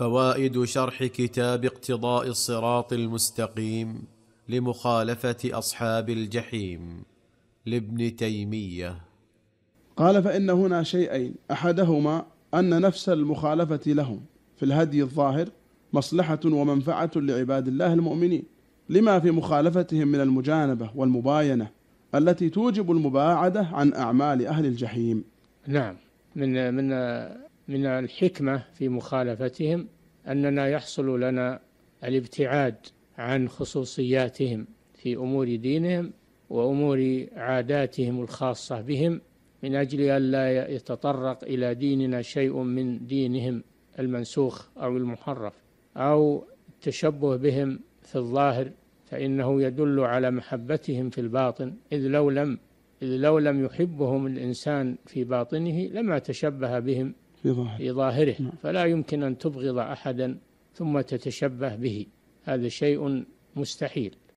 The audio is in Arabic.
فوائد شرح كتاب اقتضاء الصراط المستقيم لمخالفه اصحاب الجحيم لابن تيميه قال فان هنا شيئين احدهما ان نفس المخالفه لهم في الهدي الظاهر مصلحه ومنفعه لعباد الله المؤمنين لما في مخالفتهم من المجانبه والمباينه التي توجب المباعده عن اعمال اهل الجحيم. نعم من من من الحكمة في مخالفتهم أننا يحصل لنا الابتعاد عن خصوصياتهم في أمور دينهم وأمور عاداتهم الخاصة بهم من أجل ألا يتطرق إلى ديننا شيء من دينهم المنسوخ أو المحرف أو التشبه بهم في الظاهر فإنه يدل على محبتهم في الباطن إذ لو لم إذ لو لم يحبهم الإنسان في باطنه لما تشبه بهم في, ظاهره في ظاهره نعم. فلا يمكن أن تبغض أحدا ثم تتشبه به هذا شيء مستحيل